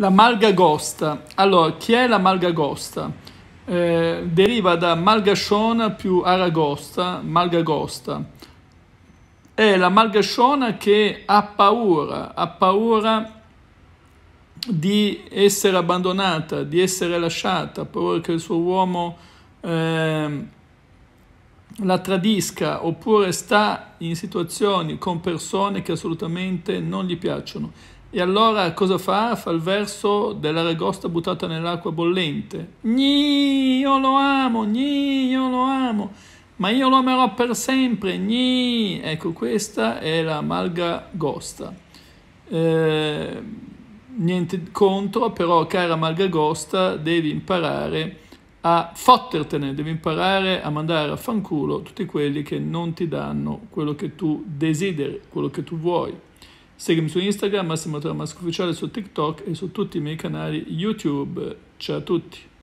La Malgagosta. Allora, chi è la Malgagosta? Eh, deriva da Malgasciona più Aragosta, Malgagosta. È la Malgasciona che ha paura, ha paura di essere abbandonata, di essere lasciata, ha paura che il suo uomo eh, la tradisca oppure sta in situazioni con persone che assolutamente non gli piacciono e allora cosa fa? Fa il verso dell'aragosta buttata nell'acqua bollente. Gni, io lo amo, gni, io lo amo, ma io lo amerò per sempre, gni. Ecco, questa è la Malgagosta. Eh, niente contro, però cara Malgagosta, devi imparare a fottertene, devi imparare a mandare a fanculo tutti quelli che non ti danno quello che tu desideri, quello che tu vuoi. Seguimi su Instagram, Massimo Tomasco Ufficiale, su TikTok e su tutti i miei canali YouTube. Ciao a tutti!